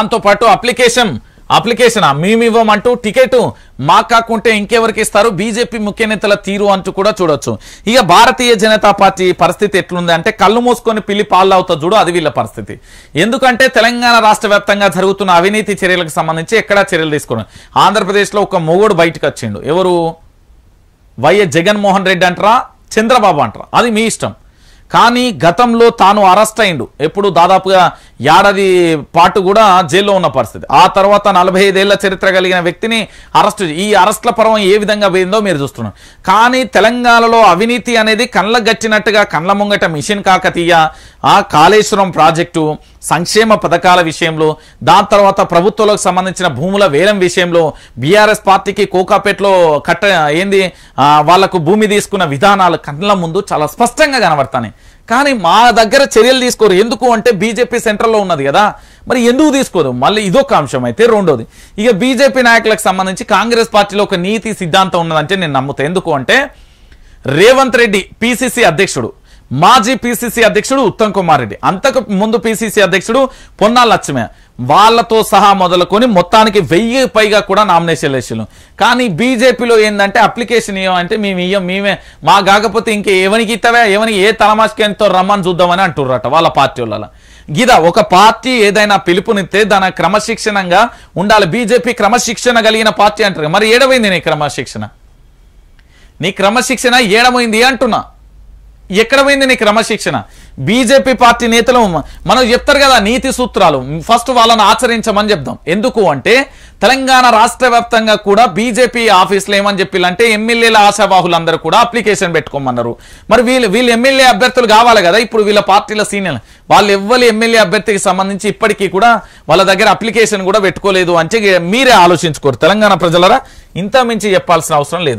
దాంతోపాటు application application మేమివ్వమంటూ ticket మాకు కాకుంటే ఇంకెవరికి ఇస్తారు బీజేపీ ముఖ్య నేతల తీరు అంటూ కూడా చూడొచ్చు ఇక భారతీయ జనతా పార్టీ పరిస్థితి ఎట్లుంది అంటే కళ్ళు మూసుకొని పిల్లి అవుతా చూడు అది వీళ్ళ పరిస్థితి ఎందుకంటే తెలంగాణ రాష్ట్ర జరుగుతున్న అవినీతి చర్యలకు సంబంధించి ఎక్కడా చర్యలు తీసుకోవడం ఆంధ్రప్రదేశ్లో ఒక మొగోడు బయటకు వచ్చిండు ఎవరు వైఎస్ జగన్మోహన్ రెడ్డి అంటారా చంద్రబాబు అంటారా అది మీ ఇష్టం కానీ గతంలో తాను అరెస్ట్ అయిండు ఎప్పుడు దాదాపుగా ఏడాది పాటు కూడా జైల్లో ఉన్న పరిస్థితి ఆ తర్వాత నలభై ఐదేళ్ల చరిత్ర కలిగిన వ్యక్తిని అరెస్టు ఈ అరెస్ట్ల పర్వం ఏ విధంగా పోయిందో మీరు చూస్తున్నారు కానీ తెలంగాణలో అవినీతి అనేది కళ్ళ గట్టినట్టుగా కళ్ళ ముంగట మిషన్ కాకతీయ ఆ కాళేశ్వరం ప్రాజెక్టు సంక్షేమ పథకాల విషయంలో దాని తర్వాత ప్రభుత్వాలకు సంబంధించిన భూముల వేలం విషయంలో బీఆర్ఎస్ పార్టీకి కోకాపేటలో కట్ట ఏంది వాళ్లకు భూమి తీసుకున్న విధానాలు కళ్ళ ముందు చాలా స్పష్టంగా కనబడతాయి కానీ మా దగ్గర చర్యలు తీసుకోరు ఎందుకు అంటే బీజేపీ సెంటర్లో ఉన్నది కదా మరి ఎందుకు తీసుకోదు మళ్ళీ ఇదొక అంశం అయితే రెండోది ఇక బీజేపీ నాయకులకు సంబంధించి కాంగ్రెస్ పార్టీలో ఒక నీతి సిద్ధాంతం ఉన్నదంటే నేను నమ్ముతా ఎందుకు అంటే రేవంత్ రెడ్డి పిసిసి అధ్యక్షుడు మాజీ పిసిసి అధ్యక్షుడు ఉత్తమ్ కుమార్ రెడ్డి అంతకు ముందు పిసిసి అధ్యక్షుడు పొన్నా లక్ష్మే వాళ్ళతో సహా మొదలుకొని మొత్తానికి వెయ్యి పైగా కూడా నామినేషన్లు వేసాను కానీ బీజేపీలో ఏంటంటే అప్లికేషన్ ఏమంటే మేము ఇయ్యం మేమే మా కాకపోతే ఇంకే ఎవనికి ఇస్తావా ఎవనికి ఏ ఎంతో రమ్మని చూద్దామని అంటుర్రట వాళ్ళ పార్టీ వాళ్ళ గిద ఒక పార్టీ ఏదైనా పిలుపునిస్తే దాని క్రమశిక్షణంగా ఉండాలి బీజేపీ క్రమశిక్షణ కలిగిన పార్టీ అంటారు మరి ఏడమైంది నీ క్రమశిక్షణ నీ క్రమశిక్షణ ఏడమైంది అంటున్నా ఎక్కడ పోయింది నీ క్రమశిక్షణ బీజేపీ పార్టీ నేతలు మనం చెప్తారు కదా నీతి సూత్రాలు ఫస్ట్ వాళ్ళని ఆచరించమని చెప్దాం ఎందుకు అంటే తెలంగాణ రాష్ట్ర వ్యాప్తంగా కూడా బీజేపీ ఆఫీసులు ఏమని చెప్పిల్లంటే ఎమ్మెల్యేల ఆశావాహులందరూ కూడా అప్లికేషన్ పెట్టుకోమన్నారు మరి వీళ్ళు వీళ్ళు ఎమ్మెల్యే అభ్యర్థులు కావాలి కదా ఇప్పుడు వీళ్ళ పార్టీల సీనియర్ వాళ్ళు ఎవ్వరు ఎమ్మెల్యే అభ్యర్థికి సంబంధించి ఇప్పటికీ కూడా వాళ్ళ దగ్గర అప్లికేషన్ కూడా పెట్టుకోలేదు అంటే మీరే ఆలోచించుకోరు తెలంగాణ ప్రజలరా ఇంత మించి చెప్పాల్సిన అవసరం లేదు